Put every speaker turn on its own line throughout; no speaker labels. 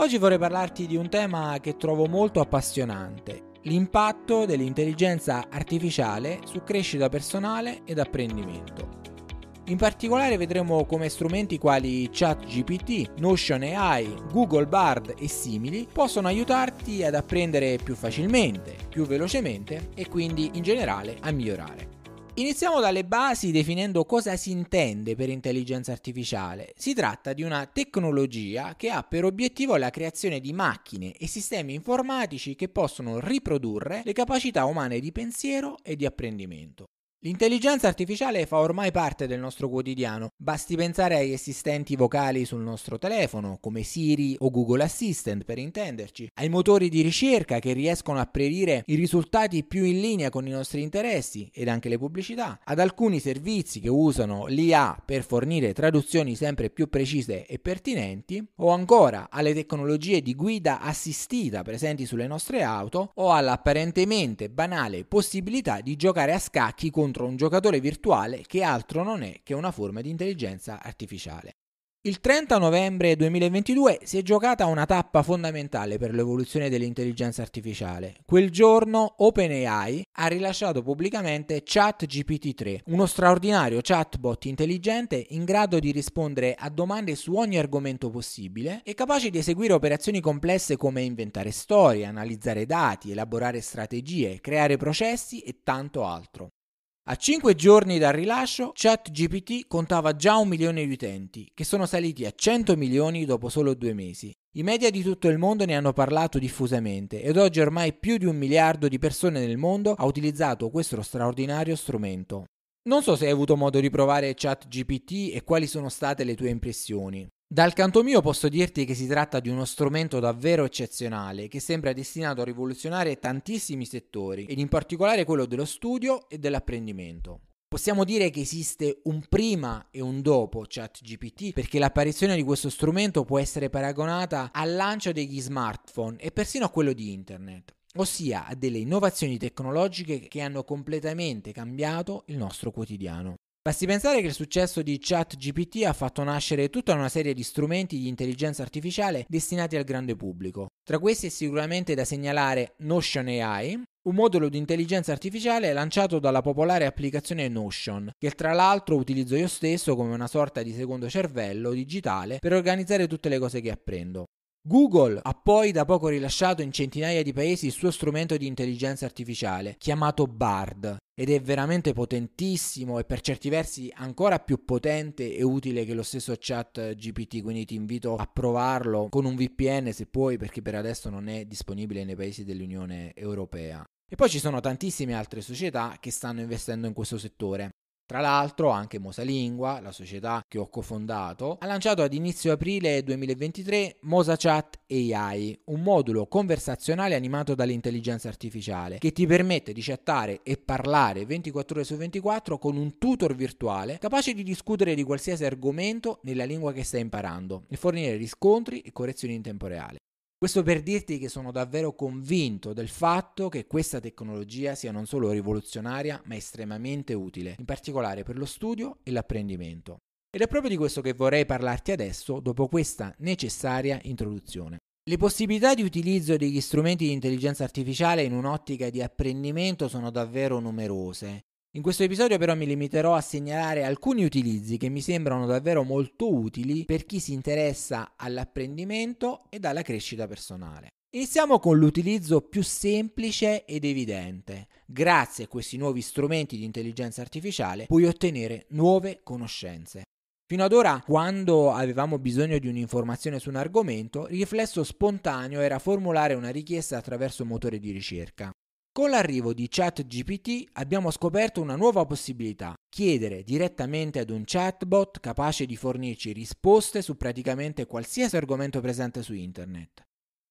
Oggi vorrei parlarti di un tema che trovo molto appassionante, l'impatto dell'intelligenza artificiale su crescita personale ed apprendimento. In particolare vedremo come strumenti quali ChatGPT, Notion AI, Google Bard e simili possono aiutarti ad apprendere più facilmente, più velocemente e quindi in generale a migliorare. Iniziamo dalle basi definendo cosa si intende per intelligenza artificiale. Si tratta di una tecnologia che ha per obiettivo la creazione di macchine e sistemi informatici che possono riprodurre le capacità umane di pensiero e di apprendimento. L'intelligenza artificiale fa ormai parte del nostro quotidiano, basti pensare agli assistenti vocali sul nostro telefono, come Siri o Google Assistant per intenderci, ai motori di ricerca che riescono a predire i risultati più in linea con i nostri interessi ed anche le pubblicità, ad alcuni servizi che usano l'IA per fornire traduzioni sempre più precise e pertinenti, o ancora alle tecnologie di guida assistita presenti sulle nostre auto o all'apparentemente banale possibilità di giocare a scacchi con contro un giocatore virtuale che altro non è che una forma di intelligenza artificiale. Il 30 novembre 2022 si è giocata una tappa fondamentale per l'evoluzione dell'intelligenza artificiale. Quel giorno OpenAI ha rilasciato pubblicamente ChatGPT-3, uno straordinario chatbot intelligente in grado di rispondere a domande su ogni argomento possibile e capace di eseguire operazioni complesse come inventare storie, analizzare dati, elaborare strategie, creare processi e tanto altro. A 5 giorni dal rilascio, ChatGPT contava già un milione di utenti, che sono saliti a 100 milioni dopo solo due mesi. I media di tutto il mondo ne hanno parlato diffusamente ed oggi ormai più di un miliardo di persone nel mondo ha utilizzato questo straordinario strumento. Non so se hai avuto modo di provare ChatGPT e quali sono state le tue impressioni. Dal canto mio posso dirti che si tratta di uno strumento davvero eccezionale che sembra destinato a rivoluzionare tantissimi settori ed in particolare quello dello studio e dell'apprendimento. Possiamo dire che esiste un prima e un dopo ChatGPT perché l'apparizione di questo strumento può essere paragonata al lancio degli smartphone e persino a quello di internet, ossia a delle innovazioni tecnologiche che hanno completamente cambiato il nostro quotidiano. Basti pensare che il successo di ChatGPT ha fatto nascere tutta una serie di strumenti di intelligenza artificiale destinati al grande pubblico. Tra questi è sicuramente da segnalare Notion AI, un modulo di intelligenza artificiale lanciato dalla popolare applicazione Notion, che tra l'altro utilizzo io stesso come una sorta di secondo cervello digitale per organizzare tutte le cose che apprendo. Google ha poi da poco rilasciato in centinaia di paesi il suo strumento di intelligenza artificiale, chiamato Bard, ed è veramente potentissimo e per certi versi ancora più potente e utile che lo stesso chat GPT, quindi ti invito a provarlo con un VPN se puoi perché per adesso non è disponibile nei paesi dell'Unione Europea. E poi ci sono tantissime altre società che stanno investendo in questo settore. Tra l'altro anche Mosalingua, la società che ho cofondato, ha lanciato ad inizio aprile 2023 MosaChat AI, un modulo conversazionale animato dall'intelligenza artificiale che ti permette di chattare e parlare 24 ore su 24 con un tutor virtuale capace di discutere di qualsiasi argomento nella lingua che stai imparando e fornire riscontri e correzioni in tempo reale. Questo per dirti che sono davvero convinto del fatto che questa tecnologia sia non solo rivoluzionaria, ma estremamente utile, in particolare per lo studio e l'apprendimento. Ed è proprio di questo che vorrei parlarti adesso, dopo questa necessaria introduzione. Le possibilità di utilizzo degli strumenti di intelligenza artificiale in un'ottica di apprendimento sono davvero numerose in questo episodio però mi limiterò a segnalare alcuni utilizzi che mi sembrano davvero molto utili per chi si interessa all'apprendimento ed alla crescita personale. Iniziamo con l'utilizzo più semplice ed evidente. Grazie a questi nuovi strumenti di intelligenza artificiale puoi ottenere nuove conoscenze. Fino ad ora, quando avevamo bisogno di un'informazione su un argomento, il riflesso spontaneo era formulare una richiesta attraverso un motore di ricerca. Con l'arrivo di ChatGPT abbiamo scoperto una nuova possibilità, chiedere direttamente ad un chatbot capace di fornirci risposte su praticamente qualsiasi argomento presente su internet.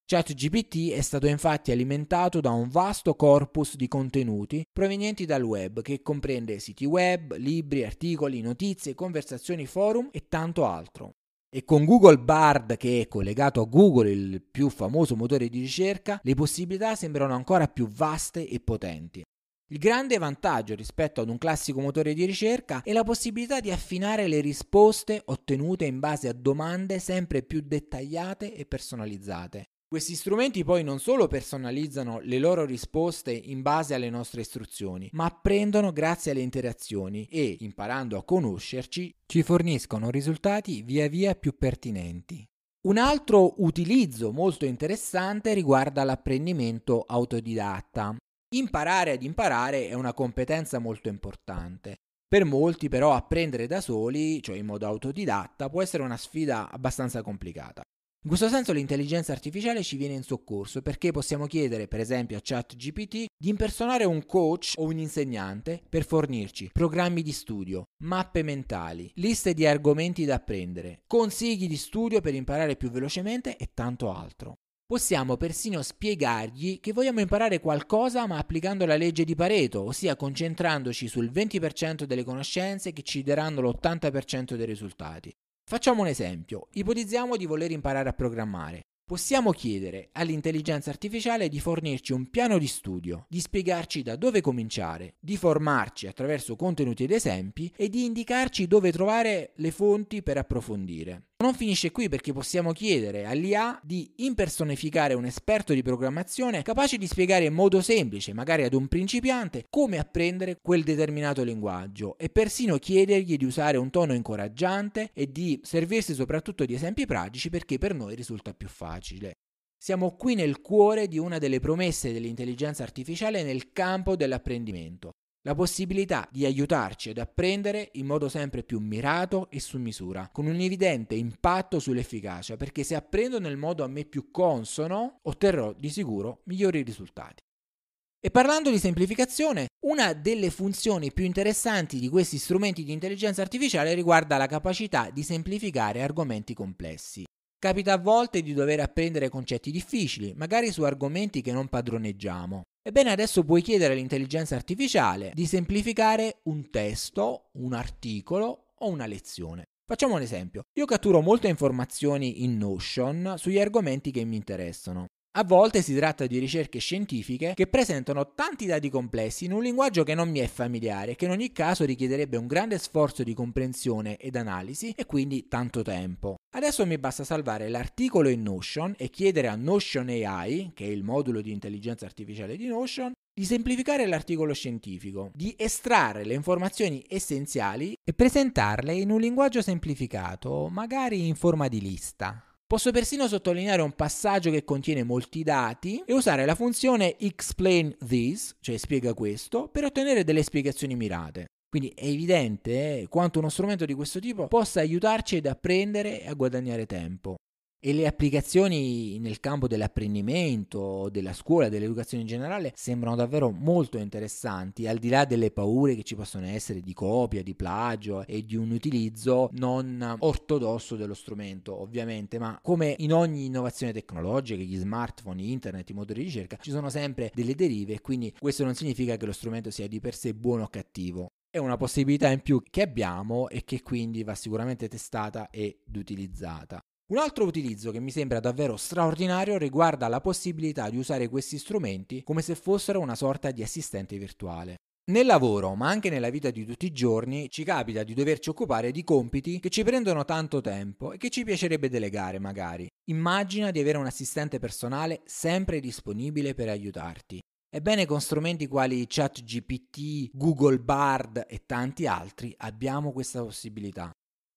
ChatGPT è stato infatti alimentato da un vasto corpus di contenuti provenienti dal web che comprende siti web, libri, articoli, notizie, conversazioni forum e tanto altro. E con Google Bard, che è collegato a Google, il più famoso motore di ricerca, le possibilità sembrano ancora più vaste e potenti. Il grande vantaggio rispetto ad un classico motore di ricerca è la possibilità di affinare le risposte ottenute in base a domande sempre più dettagliate e personalizzate. Questi strumenti poi non solo personalizzano le loro risposte in base alle nostre istruzioni, ma apprendono grazie alle interazioni e, imparando a conoscerci, ci forniscono risultati via via più pertinenti. Un altro utilizzo molto interessante riguarda l'apprendimento autodidatta. Imparare ad imparare è una competenza molto importante. Per molti però apprendere da soli, cioè in modo autodidatta, può essere una sfida abbastanza complicata. In questo senso l'intelligenza artificiale ci viene in soccorso perché possiamo chiedere, per esempio, a ChatGPT di impersonare un coach o un insegnante per fornirci programmi di studio, mappe mentali, liste di argomenti da apprendere, consigli di studio per imparare più velocemente e tanto altro. Possiamo persino spiegargli che vogliamo imparare qualcosa ma applicando la legge di Pareto, ossia concentrandoci sul 20% delle conoscenze che ci daranno l'80% dei risultati. Facciamo un esempio, ipotizziamo di voler imparare a programmare. Possiamo chiedere all'intelligenza artificiale di fornirci un piano di studio, di spiegarci da dove cominciare, di formarci attraverso contenuti ed esempi e di indicarci dove trovare le fonti per approfondire. Non finisce qui perché possiamo chiedere all'IA di impersonificare un esperto di programmazione capace di spiegare in modo semplice, magari ad un principiante, come apprendere quel determinato linguaggio e persino chiedergli di usare un tono incoraggiante e di servirsi soprattutto di esempi pratici perché per noi risulta più facile. Siamo qui nel cuore di una delle promesse dell'intelligenza artificiale nel campo dell'apprendimento la possibilità di aiutarci ad apprendere in modo sempre più mirato e su misura, con un evidente impatto sull'efficacia, perché se apprendo nel modo a me più consono, otterrò di sicuro migliori risultati. E parlando di semplificazione, una delle funzioni più interessanti di questi strumenti di intelligenza artificiale riguarda la capacità di semplificare argomenti complessi. Capita a volte di dover apprendere concetti difficili, magari su argomenti che non padroneggiamo. Ebbene, adesso puoi chiedere all'intelligenza artificiale di semplificare un testo, un articolo o una lezione. Facciamo un esempio. Io catturo molte informazioni in Notion sugli argomenti che mi interessano. A volte si tratta di ricerche scientifiche che presentano tanti dati complessi in un linguaggio che non mi è familiare, e che in ogni caso richiederebbe un grande sforzo di comprensione ed analisi e quindi tanto tempo. Adesso mi basta salvare l'articolo in Notion e chiedere a Notion AI, che è il modulo di intelligenza artificiale di Notion, di semplificare l'articolo scientifico, di estrarre le informazioni essenziali e presentarle in un linguaggio semplificato, magari in forma di lista. Posso persino sottolineare un passaggio che contiene molti dati e usare la funzione explain this, cioè spiega questo, per ottenere delle spiegazioni mirate. Quindi è evidente eh, quanto uno strumento di questo tipo possa aiutarci ad apprendere e a guadagnare tempo. E le applicazioni nel campo dell'apprendimento, della scuola, dell'educazione in generale sembrano davvero molto interessanti, al di là delle paure che ci possono essere di copia, di plagio e di un utilizzo non ortodosso dello strumento, ovviamente, ma come in ogni innovazione tecnologica, gli smartphone, internet, i motori di ricerca, ci sono sempre delle derive, quindi questo non significa che lo strumento sia di per sé buono o cattivo è una possibilità in più che abbiamo e che quindi va sicuramente testata ed utilizzata. Un altro utilizzo che mi sembra davvero straordinario riguarda la possibilità di usare questi strumenti come se fossero una sorta di assistente virtuale. Nel lavoro, ma anche nella vita di tutti i giorni, ci capita di doverci occupare di compiti che ci prendono tanto tempo e che ci piacerebbe delegare magari. Immagina di avere un assistente personale sempre disponibile per aiutarti. Ebbene, con strumenti quali ChatGPT, Google Bard e tanti altri abbiamo questa possibilità.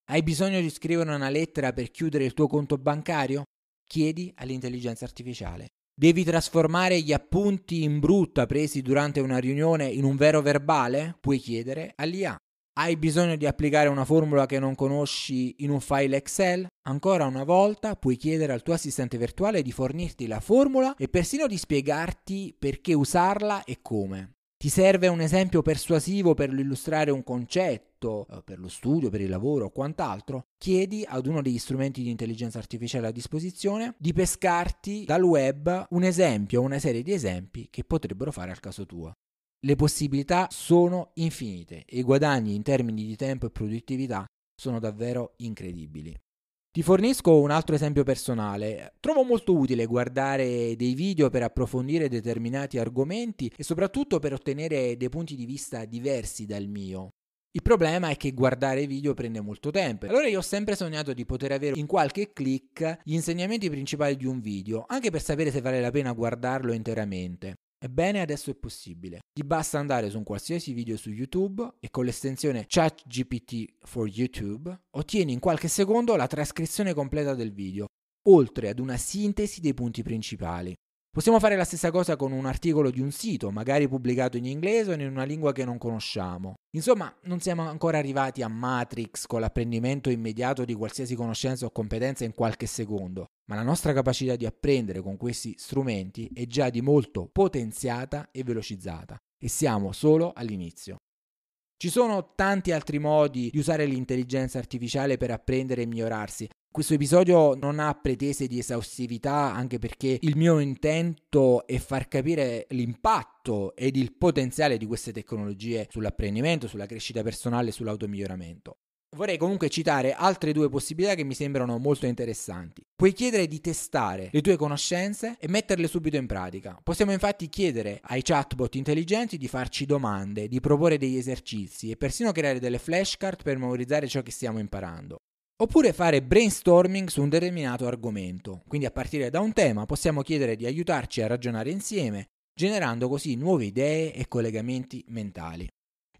Hai bisogno di scrivere una lettera per chiudere il tuo conto bancario? Chiedi all'intelligenza artificiale. Devi trasformare gli appunti in brutta presi durante una riunione in un vero verbale? Puoi chiedere all'IA. Hai bisogno di applicare una formula che non conosci in un file Excel? Ancora una volta puoi chiedere al tuo assistente virtuale di fornirti la formula e persino di spiegarti perché usarla e come. Ti serve un esempio persuasivo per illustrare un concetto, eh, per lo studio, per il lavoro o quant'altro? Chiedi ad uno degli strumenti di intelligenza artificiale a disposizione di pescarti dal web un esempio o una serie di esempi che potrebbero fare al caso tuo. Le possibilità sono infinite e i guadagni in termini di tempo e produttività sono davvero incredibili. Ti fornisco un altro esempio personale. Trovo molto utile guardare dei video per approfondire determinati argomenti e soprattutto per ottenere dei punti di vista diversi dal mio. Il problema è che guardare video prende molto tempo. Allora io ho sempre sognato di poter avere in qualche click gli insegnamenti principali di un video, anche per sapere se vale la pena guardarlo interamente. Ebbene, adesso è possibile. Ti basta andare su un qualsiasi video su YouTube e con l'estensione ChatGPT for YouTube ottieni in qualche secondo la trascrizione completa del video, oltre ad una sintesi dei punti principali. Possiamo fare la stessa cosa con un articolo di un sito, magari pubblicato in inglese o in una lingua che non conosciamo. Insomma, non siamo ancora arrivati a Matrix con l'apprendimento immediato di qualsiasi conoscenza o competenza in qualche secondo, ma la nostra capacità di apprendere con questi strumenti è già di molto potenziata e velocizzata e siamo solo all'inizio. Ci sono tanti altri modi di usare l'intelligenza artificiale per apprendere e migliorarsi, questo episodio non ha pretese di esaustività anche perché il mio intento è far capire l'impatto ed il potenziale di queste tecnologie sull'apprendimento, sulla crescita personale e sull'automiglioramento. Vorrei comunque citare altre due possibilità che mi sembrano molto interessanti. Puoi chiedere di testare le tue conoscenze e metterle subito in pratica. Possiamo infatti chiedere ai chatbot intelligenti di farci domande, di proporre degli esercizi e persino creare delle flashcard per memorizzare ciò che stiamo imparando. Oppure fare brainstorming su un determinato argomento. Quindi a partire da un tema possiamo chiedere di aiutarci a ragionare insieme, generando così nuove idee e collegamenti mentali.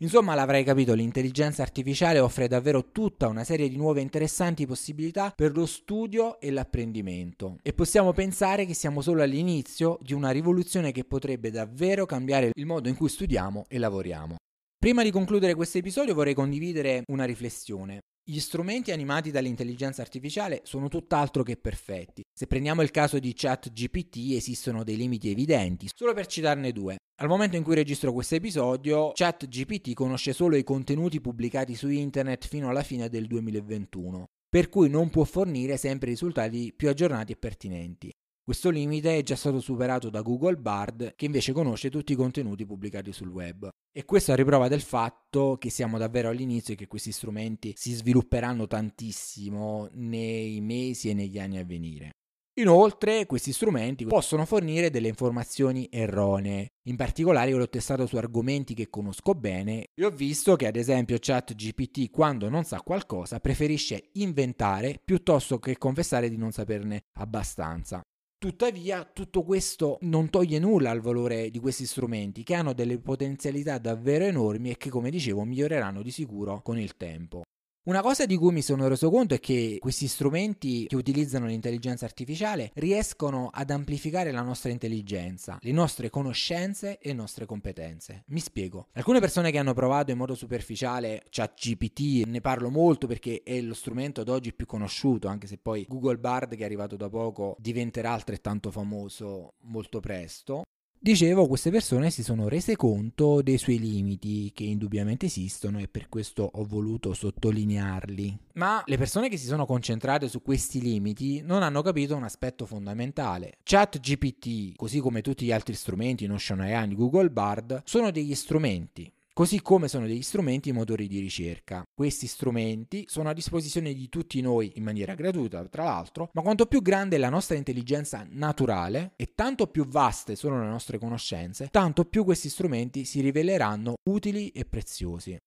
Insomma, l'avrai capito, l'intelligenza artificiale offre davvero tutta una serie di nuove interessanti possibilità per lo studio e l'apprendimento. E possiamo pensare che siamo solo all'inizio di una rivoluzione che potrebbe davvero cambiare il modo in cui studiamo e lavoriamo. Prima di concludere questo episodio vorrei condividere una riflessione. Gli strumenti animati dall'intelligenza artificiale sono tutt'altro che perfetti. Se prendiamo il caso di ChatGPT esistono dei limiti evidenti, solo per citarne due. Al momento in cui registro questo episodio, ChatGPT conosce solo i contenuti pubblicati su internet fino alla fine del 2021, per cui non può fornire sempre risultati più aggiornati e pertinenti. Questo limite è già stato superato da Google Bard, che invece conosce tutti i contenuti pubblicati sul web. E questo a riprova del fatto che siamo davvero all'inizio e che questi strumenti si svilupperanno tantissimo nei mesi e negli anni a venire. Inoltre, questi strumenti possono fornire delle informazioni erronee. In particolare, io l'ho testato su argomenti che conosco bene e ho visto che, ad esempio, ChatGPT, quando non sa qualcosa, preferisce inventare piuttosto che confessare di non saperne abbastanza. Tuttavia, tutto questo non toglie nulla al valore di questi strumenti, che hanno delle potenzialità davvero enormi e che, come dicevo, miglioreranno di sicuro con il tempo. Una cosa di cui mi sono reso conto è che questi strumenti che utilizzano l'intelligenza artificiale riescono ad amplificare la nostra intelligenza, le nostre conoscenze e le nostre competenze. Mi spiego. Alcune persone che hanno provato in modo superficiale ChatGPT, ne parlo molto perché è lo strumento ad oggi più conosciuto, anche se poi Google Bard che è arrivato da poco diventerà altrettanto famoso molto presto, Dicevo, queste persone si sono rese conto dei suoi limiti, che indubbiamente esistono e per questo ho voluto sottolinearli. Ma le persone che si sono concentrate su questi limiti non hanno capito un aspetto fondamentale. ChatGPT, così come tutti gli altri strumenti, Notion AI, Google Bard, sono degli strumenti, così come sono degli strumenti e motori di ricerca. Questi strumenti sono a disposizione di tutti noi in maniera gratuita, tra l'altro, ma quanto più grande è la nostra intelligenza naturale e tanto più vaste sono le nostre conoscenze, tanto più questi strumenti si riveleranno utili e preziosi.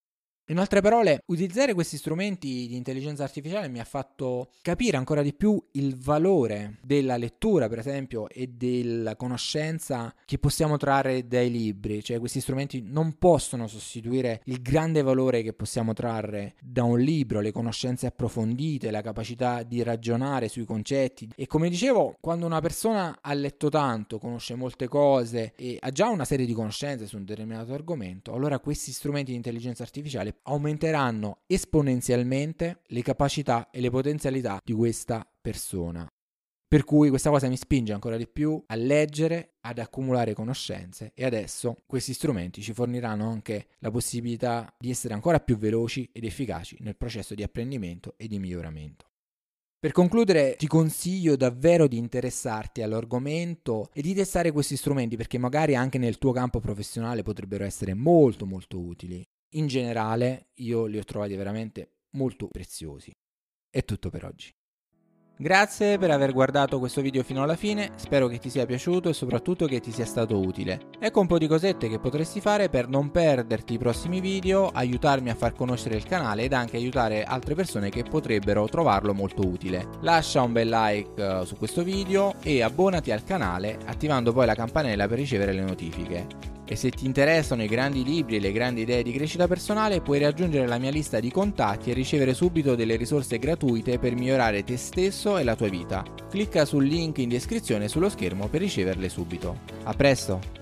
In altre parole, utilizzare questi strumenti di intelligenza artificiale mi ha fatto capire ancora di più il valore della lettura, per esempio, e della conoscenza che possiamo trarre dai libri, cioè questi strumenti non possono sostituire il grande valore che possiamo trarre da un libro, le conoscenze approfondite, la capacità di ragionare sui concetti e come dicevo, quando una persona ha letto tanto, conosce molte cose e ha già una serie di conoscenze su un determinato argomento, allora questi strumenti di intelligenza artificiale aumenteranno esponenzialmente le capacità e le potenzialità di questa persona. Per cui questa cosa mi spinge ancora di più a leggere, ad accumulare conoscenze e adesso questi strumenti ci forniranno anche la possibilità di essere ancora più veloci ed efficaci nel processo di apprendimento e di miglioramento. Per concludere ti consiglio davvero di interessarti all'argomento e di testare questi strumenti perché magari anche nel tuo campo professionale potrebbero essere molto molto utili in generale io li ho trovati veramente molto preziosi. È tutto per oggi. Grazie per aver guardato questo video fino alla fine, spero che ti sia piaciuto e soprattutto che ti sia stato utile. Ecco un po' di cosette che potresti fare per non perderti i prossimi video, aiutarmi a far conoscere il canale ed anche aiutare altre persone che potrebbero trovarlo molto utile. Lascia un bel like eh, su questo video e abbonati al canale attivando poi la campanella per ricevere le notifiche. E se ti interessano i grandi libri e le grandi idee di crescita personale, puoi raggiungere la mia lista di contatti e ricevere subito delle risorse gratuite per migliorare te stesso e la tua vita. Clicca sul link in descrizione sullo schermo per riceverle subito. A presto!